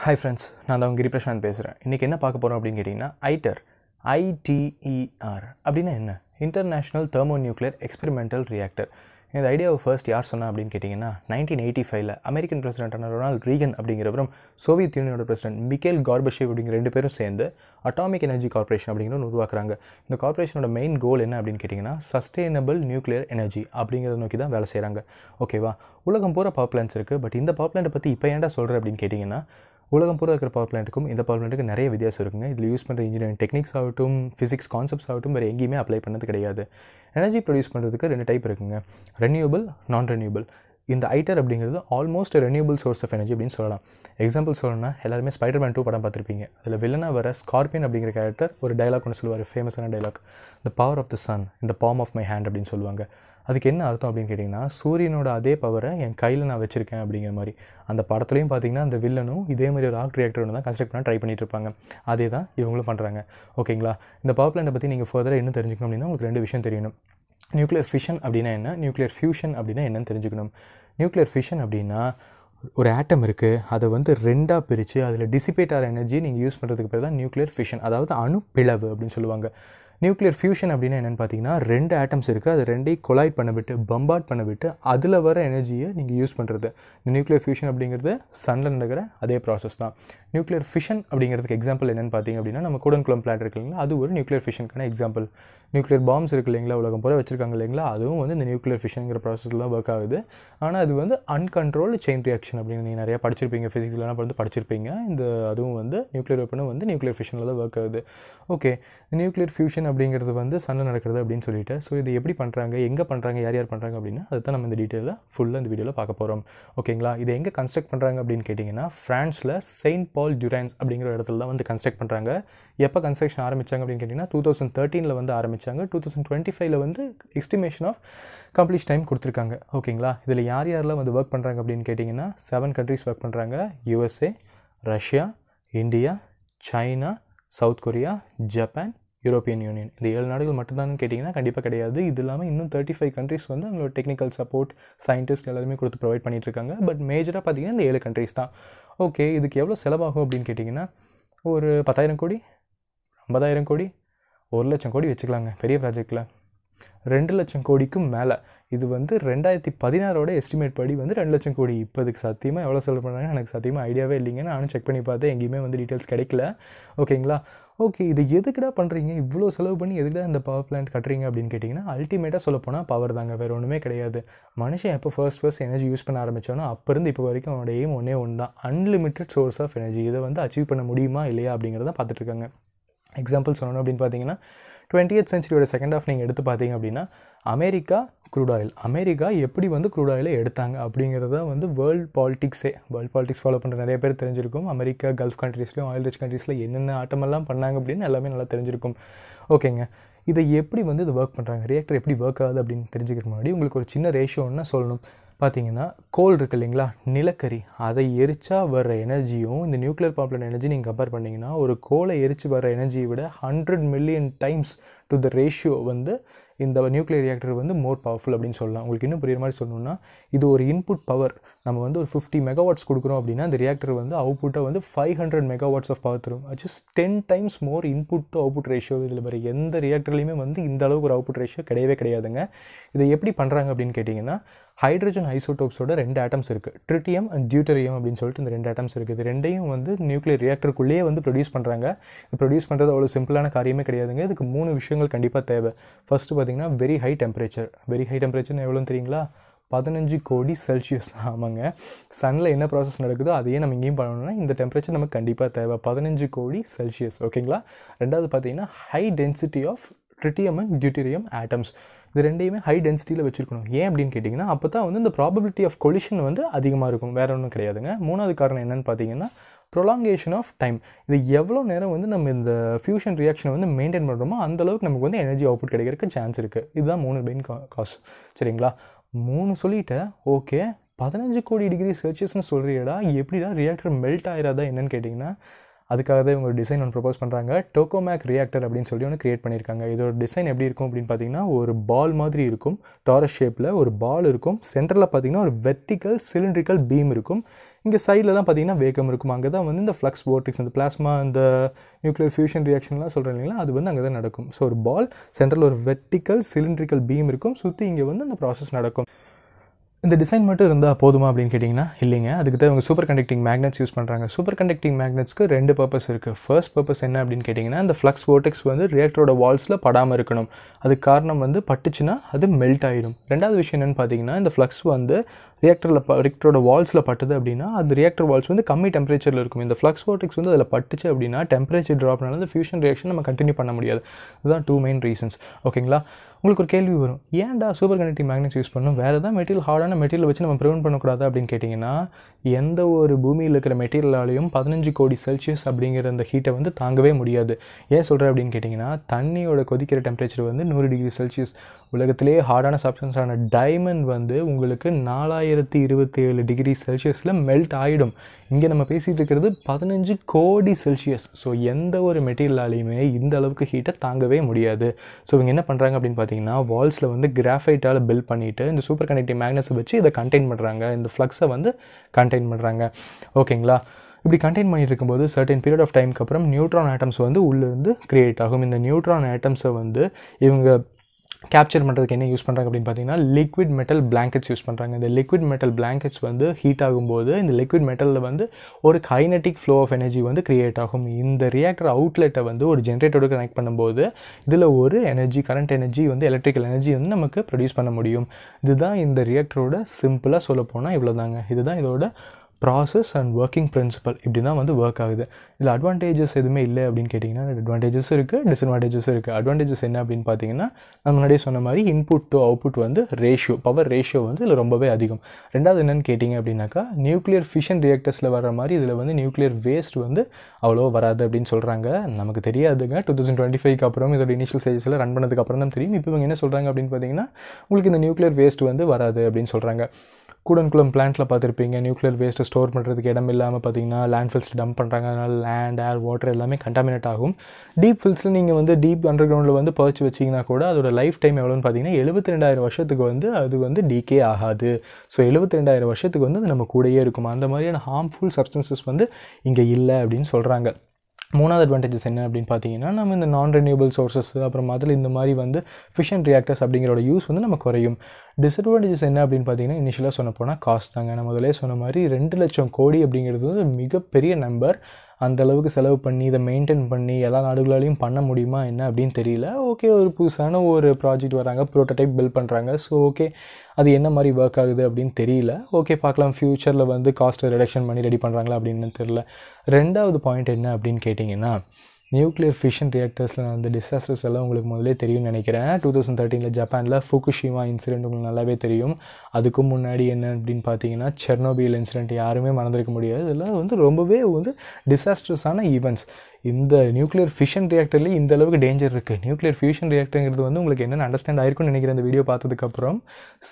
hi friends நான் தான் கிரி பிரசாந்த் பேசுகிறேன் இன்றைக்கி என்ன பார்க்க போகிறோம் அப்படின்னு கேட்டிங்கன்னா ஐட்டர் ஐடிஇஆர் e e அப்படின்னா என்ன international thermonuclear experimental reactor இந்த ஐடியாவை ஃபர்ஸ்ட் யார் சொன்னால் அப்படின்னு கேட்டிங்கன்னா நைன்டீன் எயிட்டி ஃபைவ்ல அமெரிக்கன் பிரசிடென்டான ரொனால்ட் ரீகன் அப்படிங்கிறவரும் சோவியத் யூனியனோட பிரசிடென்ட் மிக்கேல் கார்பஷேவ் அப்படிங்கிற ரெண்டு பேரும் சேர்ந்து அட்டாமிக் எனர்ஜி கார்பரேஷன் அப்படிங்கிற உருவாக்குறாங்க இந்த கார்பரேஷனோட மெயின் கோல் என்ன அப்படின்னு கேட்டிங்கன்னா சஸ்டெயினபிள் நியூக்ளியர் எனர்ஜி அப்படிங்கிறத நோக்கி தான் வேலை செய்கிறாங்க ஓகேவா உலகம் பூரா பவர் பிளான்ஸ் இருக்குது பட் இந்த பவர் பிளான்ட்டை பற்றி இப்போ ஏன்டா சொல்கிறேன் அப்படின்னு கேட்டிங்கன்னா உலகம் பூரா இருக்கிற பவர் பிளான்ட்டுக்கும் இந்த பவர் பிளான்ட்டுக்கு நிறைய வித்தியாசம் இருக்குங்க இதில் யூஸ் பண்ணுற இன்ஜினியரிங் டெக்னிக்ஸ் ஆகட்டும் ஃபிசிக்ஸ் கான்செப்ட்ஸ் ஆகட்டும் வேறு எங்கேயுமே அப்ளை பண்ணது கிடையாது எனர்ஜி ப்ரொடியூஸ் பண்ணுறதுக்கு ரெண்டு டைப் இருக்குங்க ரெனியூபிள் நான் ரெனியூபிள் இந்த ஐட்டர் e அப்படிங்கிறது almost renewable source of energy அப்படின்னு சொல்லலாம் எக்ஸாம்பிள் சொல்லணும்னா எல்லாருமே ஸ்பைடர் மேன் டூ படம் பார்த்துருப்பீங்க அதில் வில்லனாக வர ஸ்கார்பியன் அப்படிங்கிற கேரக்டர் ஒரு டைலாக் ஒன்று சொல்லுவார் ஃபேமஸான dialogue the power of the sun இந்த பாம் ஆஃப் மை ஹேண்ட் அப்படின்னு சொல்லுவாங்க அதுக்கு என்ன அர்த்தம் அப்படின்னு கேட்டிங்கன்னா சூரியனோட அதே பவரை என் கையில் நான் வச்சுருக்கேன் அப்படிங்கிற மாதிரி அந்த படத்துலையும் பார்த்தீங்கன்னா அந்த வில்லனும் இதே மாதிரி ஒரு ஆர்ட் ரியாக்டர் தான் கன்ஸ்ட்ரக்ட் பண்ண ட்ரை பண்ணிட்டு இருப்பாங்க அதே தான் இவங்களும் பண்ணுறாங்க ஓகேங்களா இந்த பவர் பிளான்ட்டை பற்றி நீங்கள் ஃபர்தராக என்ன தெரிஞ்சுக்கணும் அப்படின்னா உங்களுக்கு ரெண்டு விஷயம் தெரியணும் நியூக்ளியர் ஃபிஷன் அப்படின்னா என்ன நியூக்ளியர் ஃபியூஷன் அப்படின்னா என்னன்னு தெரிஞ்சுக்கணும் நியூக்ளியர் ஃபிஷன் அப்படின்னா ஒரு ஆட்டம் இருக்குது அதை வந்து ரெண்டாக பிரித்து அதில் டிசிபேட் ஆகிற எனர்ஜி நீங்கள் யூஸ் பண்ணுறதுக்கு பேர் தான் நியூக்ளியர் ஃபிஷன் அதாவது அணு பிளவு அப்படின்னு சொல்லுவாங்க நியூக்ளியர் ஃபியூஷன் அப்படின்னா என்னென்னு பார்த்தீங்கன்னா ரெண்டு ஆட்டம்ஸ் இருக்குது அது ரெண்டையும் கொலாய்ட் பண்ண விட்டு பம்பாட் பண்ண விட்டு அதில் வர எனர்ஜியை நீங்கள் யூஸ் பண்ணுறது இந்த நியூக்ளியர் ஃபியூஷன் அப்படிங்கிறது சனில் நடக்கிற அதே ப்ராசஸ் தான் நியூக்ளியர் ஃபிஷன் அப்படிங்கிறதுக்கு எக்ஸாம்பிள் என்னென்னு பார்த்தீங்க அப்படின்னா நம்ம கூடன்குளம் பிளான் இருக்கு இல்லைங்களா அது ஒரு நியூக்ளியர் ஃபிஷனுக்கான எக்ஸாம்பிள் நியூக்ளியர் பாம்ஸ் இருக்கு இல்லைங்களா உலகம் போல வச்சுருக்காங்க இல்லைங்களா அதுவும் வந்து இந்த நியூக்ளியர் ஃபிஷனுங்கிற ப்ராசஸில் தான் ஒர்க் ஆகுது ஆனால் அது வந்து அன்கண்ட்ரோல் செயின் ரியாக்ஷன் அப்படின்னு நீங்கள் நிறையா படிச்சிருப்பீங்க ஃபிசிக்ஸ்லாம் வந்து படிச்சிருப்பீங்க இந்த அதுவும் வந்து நியூக்ளியர் வெப்பனும் வந்து நியூக்ளியர் ஃபிஷனில் தான் ஒர்க் ஆகுது ஓகே நியூக்ளியர் ஃபியூஷன் அப்படிங்கிறது வந்து சண்டை நடக்கிறது அப்படின்னு சொல்லிட்டு ஸோ இது எப்படி பண்ணுறாங்க எங்கே பண்ணுறாங்க யார் யார் பண்ணுறாங்க அப்படின்னா அதை தான் நம்ம இந்த டீட்டெயிலில் ஃபுல்லாக இந்த வீடியோவில் பார்க்க போகிறோம் ஓகேங்களா இது எங்கே கன்ஸ்ட்ரக்ட் பண்ணுறாங்க அப்படின்னு கேட்டிங்கன்னா ஃப்ரான்ஸில் செயின்ட் பால் ஜுரான்ஸ் அப்படிங்கிற இடத்துல தான் வந்து கன்ஸ்ட்ரக்ட் பண்ணுறாங்க எப்போ கன்ஸ்ட்ரக்ஷன் ஆரம்பித்தாங்க அப்படின்னு கேட்டிங்கன்னா டூ தௌசண்ட் தேர்ட்டீனில் வந்து ஆரம்பித்தாங்க டூ தௌசண்ட் டுவெண்ட்டி ஃபைவ்ல வந்து எஸ்டிமேஷன் ஆஃப் கம்ப்ளீஷ் டைம் கொடுத்துருக்காங்க ஓகேங்களா இதில் யார் யாரெல்லாம் வந்து ஒர்க் பண்ணுறாங்க அப்படின்னு கேட்டிங்கன்னா செவன் கண்ட்ரிஸ் ஒர்க் பண்ணுறாங்க USA Russia India China South Korea Japan European union இந்த ஏழு நாடுகள் மட்டும்தான் கேட்டிங்கன்னா கண்டிப்பாக கிடையாது இது இல்லாமல் இன்னும் தேர்ட்டி ஃபைவ் கண்ட்ரிஸ் வந்து அவங்களோட டெக்னிக்கல் சப்போர்ட் சயின்டிஸ்ட் எல்லாருமே கொடுத்து ப்ரொவைட் பண்ணிகிட்டு இருக்காங்க பட் மேஜராக பார்த்திங்கன்னா இந்த ஏழு கண்ட்ரீஸ் தான் ஓகே இதுக்கு எவ்வளோ செலவாகும் அப்படின்னு கேட்டிங்கன்னா ஒரு பத்தாயிரம் கோடி ஐம்பதாயிரம் கோடி ஒரு லட்சம் கோடி வச்சுக்கலாங்க பெரிய ப்ராஜெக்டில் ரெண்டு லட்சம் கோடிக்கும் மேலே இது வந்து ரெண்டாயிரத்தி பதினாறோட எஸ்டிமேட் படி வந்து ரெண்டு லட்சம் கோடி இப்போ சத்தியமாக எவ்வளோ செலவு பண்ணாங்க எனக்கு சத்தியமாக ஐடியாவே இல்லைங்கன்னு நானும் செக் பண்ணி பார்த்தேன் எங்கேயுமே வந்து டீட்டெயில்ஸ் கிடைக்கல ஓகேங்களா ஓகே இது எதுக்குடா பண்ணுறீங்க இவ்வளோ செலவு பண்ணி எதுக்குடா இந்த பவர் பிளான்ட் கட்டுறீங்க அப்படின்னு கேட்டிங்கன்னா அல்டிமேட்டாக போனால் பவர் தாங்க வேறு ஒன்றுமே கிடையாது மனுஷன் எப்போ ஃபர்ஸ்ட் ஃபர்ஸ்ட் எனர்ஜி யூஸ் பண்ண அப்போ அப்போருந்து இப்போ வரைக்கும் அவனோட எய்ம் ஒன்றே ஒன்று தான் அன்லிமிட்டெட் சோர்ஸ் ஆஃப் எனர்ஜி இதை வந்து அச்சீவ் பண்ண முடியுமா இல்லையா அப்படிங்கிறத இருக்காங்க எக்ஸாம்பிள் சொல்லணும் அப்படின்னு பார்த்தீங்கன்னா டுவெண்ட்டி எய்த் செகண்ட் ஆஃப் நீங்கள் எடுத்து பார்த்தீங்க அப்படின்னா அமெரிக்கா க்ரூட் ஆயில் அமெரிக்கா எப்படி வந்து க்ரூட் ஆயிலை எடுத்தாங்க அப்படிங்கிறத வந்து வேர்ல்ட் பாலிட்டிக்ஸே வேர்ல்ட் பாலிட்டிக்ஸ் ஃபாலோ பண்ணுற நிறைய பேர் தெரிஞ்சிருக்கும் அமெரிக்கா கல்ஃப் கண்ட்ரீஸ்லையும் ஆயில் ரிச் கண்ட்ரீஸில் என்னென்ன ஆட்டமெல்லாம் பண்ணாங்க அப்படின்னு எல்லாமே நல்லா தெரிஞ்சிருக்கும் ஓகேங்க இதை எப்படி வந்து இது ஒர்க் பண்ணுறாங்க ரியாக்டர் எப்படி ஒர்க் ஆகுது அப்படின்னு தெரிஞ்சுக்கிற முன்னாடி உங்களுக்கு ஒரு சின்ன ரேஷியோன்னு சொல்லணும் பார்த்தீங்கன்னா கோல் இருக்கு இல்லைங்களா நிலக்கரி அதை எரிச்சா வர்ற எனர்ஜியும் இந்த நியூக்ளியர் பாப்புலர் எனர்ஜி நீங்கள் கம்பேர் பண்ணிங்கன்னா ஒரு கோலை எரிச்சு வர எனர்ஜியை விட hundred million times to the ratio வந்து இந்த நியூக்ளியர் ரியாக்டர் வந்து மோர் பவர்ஃபுல் அப்படின்னு சொல்லலாம் உங்களுக்கு இன்னும் புரியுற மாதிரி சொல்லணுன்னா இது ஒரு இன்புட் பவர் நம்ம வந்து ஒரு ஃபிஃப்டி மெகாவாட்ஸ் கொடுக்குறோம் அப்படின்னா அந்த ரியாக்டர் வந்து அவுட்புட்டை வந்து five hundred megawatts of power தரும் just ten times more input to output ratio இதில் வர எந்த ரியாக்டர்லையுமே வந்து இந்த அளவுக்கு ஒரு அவுட்புட் ரேஷியோ கிடையவே கிடையாதுங்க இதை எப்படி பண்ணுறாங்க அப்படின்னு கேட்டிங்கன்னா ஹைட்ரஜன் ஐசோடோப்ஸோட ரெண்டு ஆட்டம்ஸ் இருக்குது ட்ரிட்டியம் அண்ட் டியூட்டரியம் அப்படின்னு சொல்லிட்டு இந்த ரெண்டு ஆட்டம்ஸ் இருக்குது ரெண்டையும் வந்து நியூக்ளியர் ரியாக்டருக்குள்ளேயே வந்து ப்ரொடியூஸ் பண்ணுறாங்க இது ப்ரொடியூஸ் பண்ணுறது அவ்வளோ சிம்பிளான காரியமே கிடையாதுங்க இதுக்கு மூணு விஷயங்கள் கண்டிப்பாக தேவை ஃபஸ்ட்டு பார்த்தீங்கன்னா very high temperature very high டெம்பரேச்சர்னு எவ்வளோன்னு தெரியுங்களா பதினஞ்சு கோடி செல்சியஸ் ஆமாங்க சனில் என்ன ப்ராசஸ் நடக்குதோ அதையே நம்ம இங்கேயும் பண்ணணும்னா இந்த டெம்பரேச்சர் நமக்கு கண்டிப்பாக தேவை பதினஞ்சு கோடி செல்சியஸ் ஓகேங்களா ரெண்டாவது பார்த்தீங்கன்னா high density of tritium and deuterium atoms இது ரெண்டையுமே ஹை டென்சிட்டியில் வச்சுருக்கணும் ஏன் அப்படின்னு கேட்டிங்கன்னா அப்போ தான் வந்து இந்த ப்ராபபிலிட்டி ஆஃப் கொலிஷன் வந்து அதிகமாக இருக்கும் வேறு ஒன்றும் கிடையாதுங்க மூணாவது காரணம் என்னென்னு பார்த்தீங்கன்னா ப்ரொலாங்கேஷன் ஆஃப் டைம் இது எவ்வளோ நேரம் வந்து நம்ம இந்த ஃபியூஷன் ரியாக்ஷனை வந்து மெயின்டைன் பண்ணுறோமோ அந்தளவுக்கு நமக்கு வந்து எனர்ஜி அவுட்புட் கிடைக்கிறதுக்கு சான்ஸ் இருக்குது இதுதான் மூணு மெயின் கா காசு சரிங்களா மூணு சொல்லிவிட்டேன் ஓகே பதினஞ்சு கோடி டிகிரி செல்சியஸ்ன்னு சொல்கிறீடா எப்படிடா ரியாக்டர் மெல்ட் ஆகிறதா என்னன்னு கேட்டிங்கன்னா அதுக்காக தான் இவங்க டிசைன் ஒன்று ப்ரொபோஸ் பண்ணுறாங்க டோக்கோமேக் ரியாக்டர் அப்படின்னு சொல்லி ஒன்று கிரியேட் பண்ணியிருக்காங்க இதோட டிசைன் எப்படி இருக்கும் அப்படின்னு பார்த்தீங்கன்னா ஒரு பால் மாதிரி இருக்கும் டாரஸ் ஷேப்பில் ஒரு பால் இருக்கும் சென்டரில் பார்த்தீங்கன்னா ஒரு வெர்டிக்கல் சிலிண்ட்ரிக்கல் பீம் இருக்கும் இங்கே சைட்லலாம் பார்த்தீங்கன்னா வேகம் இருக்கும் அங்கே தான் வந்து இந்த ஃப்ளக்ஸ் போர்டிக்ஸ் அந்த பிளாஸ்மா அந்த நியூக்ளியர் ஃபியூஷன் ரியாக்ஷன்லாம் சொல்கிறேன் இல்லைங்களா அது வந்து அங்கே தான் நடக்கும் ஸோ ஒரு பால் சென்டரில் ஒரு வெர்டிக்கல் சிலிண்ட்ரிக்கல் பீம் இருக்கும் சுற்றி இங்கே வந்து அந்த ப்ராசஸ் நடக்கும் இந்த டிசைன் மட்டும் இருந்தால் போதுமா அப்படின்னு கேட்டிங்கன்னா இல்லைங்க அதுக்கு தான் இவங்க சூப்பர் கண்டக்டிங் மேக்னெட்ஸ் யூஸ் பண்ணுறாங்க சூப்பர் கண்டக்டிங் மேக்னெட்ஸ்க்கு ரெண்டு பர்பஸ் இருக்குது ஃபர்ஸ்ட் பர்பஸ் என்ன அப்படின்னு கேட்டிங்கன்னா இந்த ஃப்ளக்ஸ் ஓட்டெக்ஸ் வந்து ரியாக்டரோட வால்ஸில் படாமல் இருக்கணும் அதுக்கு காரணம் வந்து பட்டுச்சுன்னா அது மெல்ட் ஆகிடும் ரெண்டாவது விஷயம் என்னென்னு பார்த்தீங்கன்னா இந்த ஃப்ளக்ஸ் வந்து ரியாக்டரில் ரியாக்டரோட வால்ஸில் பட்டுது அப்படின்னா அந்த ரியாக்டர் வால்ஸ் வந்து கம்மி டெம்பரேச்சரில் இருக்கும் இந்த ஃப்ளக்ஸ் ஓட்டெக்ஸ் வந்து அதில் பட்டுச்சு அப்படின்னா டெம்பரேச்சர் ட்ராப்னால அந்த ஃபியூஷன் ரியாக்ஷன் நம்ம கண்டினியூ பண்ண முடியாது இதுதான் டூ மெயின் ரீசன்ஸ் ஓகேங்களா உங்களுக்கு ஒரு கேள்வி வரும் ஏன்டா சூப்பர் கனெக்டிவ் மேக்னெட்ஸ் யூஸ் பண்ணணும் வேறு ஏதாவது மெட்டீரியல் ஹார்டான மெட்டீரியல் வச்சு நம்ம ப்ரிவெண்ட் பண்ணக்கூடாது அப்படின்னு கேட்டிங்கன்னா எந்த ஒரு பூமியில் இருக்கிற மெட்டீரியலாலையும் பதினஞ்சு கோடி செல்சியஸ் அப்படிங்கிற அந்த ஹீட்டை வந்து தாங்கவே முடியாது ஏன் சொல்கிறேன் அப்படின்னு கேட்டிங்கன்னா தண்ணியோட கொதிக்கிற டெம்பரேச்சர் வந்து நூறு டிகிரி செல்சியஸ் உலகத்திலேயே ஹார்டான சப்ஸ்டன்ஸான டைமண்ட் வந்து உங்களுக்கு நாலாயிரத்தி இருபத்தி ஏழு டிகிரி செல்சியஸில் மெல்ட் ஆகிடும் இங்கே நம்ம பேசிகிட்டு இருக்கிறது பதினஞ்சு கோடி செல்சியஸ் ஸோ எந்த ஒரு மெட்டீரியலாலையுமே இந்த அளவுக்கு ஹீட்டை தாங்கவே முடியாது ஸோ இவங்க என்ன பண்ணுறாங்க அப்படின்னு பார்த்தீங்கன்னா வால்ஸில் வந்து கிராஃபைட்டால் பில்ட் பண்ணிவிட்டு இந்த சூப்பர் கனெக்டிவ் மேக்னஸை வச்சு இதை கண்டெயின் பண்ணுறாங்க இந்த ஃப்ளக்ஸை வந்து கண்டெயின் பண்ணுறாங்க ஓகேங்களா இப்படி கண்டெயின் பண்ணிட்டு இருக்கும்போது சர்டன் பீரியட் ஆஃப் டைம்க்கு அப்புறம் நியூட்ரான் ஆட்டம்ஸ் வந்து உள்ளேருந்து க்ரியேட் ஆகும் இந்த நியூட்ரான் ஆட்டம்ஸை வந்து இவங்க கேப்சர் பண்ணுறதுக்கு என்ன யூஸ் பண்ணுறாங்க அப்படின்னு பார்த்தீங்கன்னா லிக்விட் மெட்டல் பிளாங்கெட்ஸ் யூஸ் பண்ணுறாங்க இந்த லிக்விட் மெட்டல் பிளாங்கெட்ஸ் வந்து ஹீட் ஆகும்போது இந்த லிக்விட் மெட்டலில் வந்து ஒரு கைனட்டிக் ஃப்ளோ ஆஃப் எனர்ஜி வந்து க்ரியேட் ஆகும் இந்த ரியாக்டர் அவுட்லெட்டை வந்து ஒரு ஜென்ரேட்டரோடு கனெக்ட் பண்ணும்போது இதில் ஒரு எனர்ஜி கரண்ட் எனர்ஜி வந்து எலக்ட்ரிக்கல் எனர்ஜி வந்து நமக்கு ப்ரொடியூஸ் பண்ண முடியும் இதுதான் இந்த ரியாக்டரோட சிம்பிளாக சொல்ல போனால் இவ்வளோதாங்க இதுதான் இதோட ப்ராசஸ் அண்ட் ஒர்க்கிங் பிரின்சிபல் இப்படி தான் வந்து ஒர்க் ஆகுது இதில் அட்வான்டேஜஸ் எதுவுமே இல்லை அப்படின்னு கேட்டிங்கன்னா அட்வான்டேஜஸ் இருக்குது டிஸ்அட்வான்டேஜஸும் இருக்குது அட்வான்டேஜஸ் என்ன அப்படின்னு பார்த்தீங்கன்னா நம்ம முன்னாடியே சொன்ன மாதிரி இன்புட் டு அவுட்புட் வந்து ரேஷியோ பவர் ரேஷியோ வந்து இதில் ரொம்பவே அதிகம் ரெண்டாவது என்னென்னு கேட்டிங்க அப்படின்னாக்கா நியூக்ளியர் ஃபிஷன் ரியாக்டர்ஸில் வர மாதிரி இதில் வந்து நியூக்ளியர் வேஸ்ட் வந்து அவ்வளோ வராது அப்படின்னு சொல்கிறாங்க நமக்கு தெரியாதுங்க டூ தௌசண்ட் டுவெண்ட்டி ஃபைவ்க்கு அப்புறம் இதோட இனிஷியல் ஸ்டேஜஸில் ரன் பண்ணதுக்கு அப்புறம் தான் தெரியும் இப்போ இவங்க என்ன சொல்கிறாங்க அப்படின்னு பார்த்தீங்கன்னா உங்களுக்கு இந்த நியூக்ளியர் வேஸ்ட் வந்து வராது அப்படின்னு சொல்கிறாங்க கூடன்குளம் பிளான்ட்டில் பார்த்துருப்பீங்க நியூக்ளியர் வேஸ்ட்டை ஸ்டோர் பண்ணுறதுக்கு இடம் இல்லாமல் பார்த்தீங்கன்னா லேண்ட் ஃபில்ஸ் டம்ப் பண்ணுறாங்க அதனால் லேண்ட் ஏர் வாட்டர் எல்லாமே கண்டாமினேட் ஆகும் டீப் ஃபில்ஸில் நீங்கள் வந்து டீப் அண்டர் கிரவுண்டில் வந்து பதிச்சு வச்சிங்கன்னா கூட அதோட லைஃப் டைம் எவ்வளோன்னு பார்த்தீங்கன்னா எழுபத்தி ரெண்டாயிரம் வருஷத்துக்கு வந்து அது வந்து டீகே ஆகாது ஸோ எழுபத்தி ரெண்டாயிரம் வருஷத்துக்கு வந்து அது நம்ம கூடயே இருக்கும் அந்த மாதிரியான ஹார்ம்ஃபுல் சப்ஸ்டன்சஸ் வந்து இங்கே இல்லை அப்படின்னு சொல்கிறாங்க மூணாவது அட்வான்டேஜஸ் என்ன அப்படின்னு பார்த்தீங்கன்னா நம்ம இந்த நான் ரினியூபிள் சோர்ஸஸ் அப்புறம் அதில் இந்த மாதிரி வந்து ஃபிஷன் ரியாக்டர்ஸ் அப்படிங்கிறோட யூஸ் வந்து நம்ம குறையும் டிஸ்அட்வான்டேஜஸ் என்ன அப்படின்னு பார்த்தீங்கன்னா இனிஷியலாக சொன்ன போனால் காஸ்ட் தாங்க நான் முதலே சொன்ன மாதிரி ரெண்டு லட்சம் கோடி அப்படிங்கிறது வந்து மிகப்பெரிய நம்பர் அந்தளவுக்கு செலவு பண்ணி இதை மெயின்டைன் பண்ணி எல்லா நாடுகளாலையும் பண்ண முடியுமா என்ன அப்படின்னு தெரியல ஓகே ஒரு புதுசான ஒரு ப்ராஜெக்ட் வராங்க ப்ரோட்டோடைப் பில்ட் பண்ணுறாங்க ஸோ ஓகே அது என்ன மாதிரி ஒர்க் ஆகுது அப்படின்னு தெரியல ஓகே பார்க்கலாம் ஃப்யூச்சரில் வந்து காஸ்ட்டை ரிடக்ஷன் பண்ணி ரெடி பண்ணுறாங்களா அப்படின்னு தெரியல ரெண்டாவது பாயிண்ட் என்ன அப்படின்னு கேட்டிங்கன்னா நியூக்ளியர் ஃபிஷன் ரியாக்டர்ஸில் நடந்த டிசாஸ்டர்ஸ் எல்லாம் உங்களுக்கு முதலே தெரியும்னு நினைக்கிறேன் டூ தௌசண்ட் தேர்ட்டீனில் ஜப்பானில் ஃபுகுஷிமா இன்சிடென்ட் உங்களுக்கு நல்லாவே தெரியும் அதுக்கும் முன்னாடி என்ன அப்படின்னு பார்த்தீங்கன்னா செர்னோபியல் இன்சிடென்ட் யாருமே மறந்துருக்க முடியாது இதெல்லாம் வந்து ரொம்பவே வந்து டிசாஸ்டர்ஸான ஈவெண்ட்ஸ் இந்த நியூக்ளியர் ஃபிஷன் ரியாக்டர்லேயே இந்த அளவுக்கு டேஞ்சர் இருக்குது நியூக்ளியர் ஃபியூஷன் ரியாக்டருங்கிறது வந்து உங்களுக்கு என்னென்ன அண்டர்ஸ்டாண்ட் ஆயிருக்கும்னு நினைக்கிறேன் இந்த வீடியோ பார்த்ததுக்கப்புறம்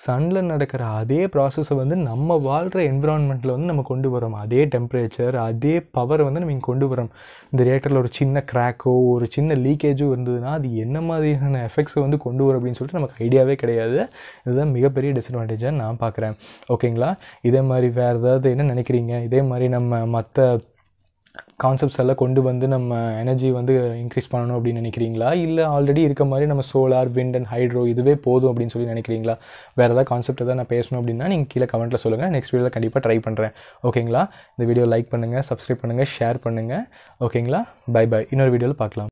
சனில் நடக்கிற அதே ப்ராசஸை வந்து நம்ம வாழ்கிற என்விரான்மெண்ட்டில் வந்து நம்ம கொண்டு வரோம் அதே டெம்பரேச்சர் அதே பவர் வந்து நம்ம இங்கே கொண்டு வரோம் இந்த ரியாக்டரில் ஒரு சின்ன கிராக்கோ ஒரு சின்ன லீக்கேஜோ இருந்ததுன்னா அது என்ன மாதிரியான எஃபெக்ட்ஸை வந்து கொண்டு வரும் அப்படின்னு சொல்லிட்டு நமக்கு ஐடியாவே கிடையாது இதுதான் மிகப்பெரிய டிஸ்அட்வான்டேஜாக நான் பார்க்குறேன் ஓகேங்களா இதே மாதிரி வேறு ஏதாவது என்ன நினைக்கிறீங்க இதே மாதிரி நம்ம மற்ற கான்செப்ட்ஸ் எல்லாம் கொண்டு வந்து நம்ம எனர்ஜி வந்து இன்க்ரீஸ் பண்ணணும் அப்படின்னு நினைக்கிறீங்களா இல்லை ஆல்ரெடி இருக்க மாதிரி நம்ம சோலார் விண்ட் அண்ட் ஹைட்ரோ இதுவே போதும் அப்படின்னு சொல்லி நினைக்கிறீங்களா வேறு ஏதாவது கான்செப்ட் எதாவது நான் பேசணும் அப்படின்னா நீங்கள் கீழே கமெண்ட்டில் சொல்லுங்கள் நெக்ஸ்ட் வீடியோவில் கண்டிப்பாக ட்ரை பண்ணுறேன் ஓகேங்களா இந்த வீடியோ லைக் பண்ணுங்கள் சப்ஸ்கிரைப் பண்ணுங்கள் ஷேர் பண்ணுங்கள் ஓகேங்களா பை பை இன்னொரு வீடியோவில் பார்க்கலாம்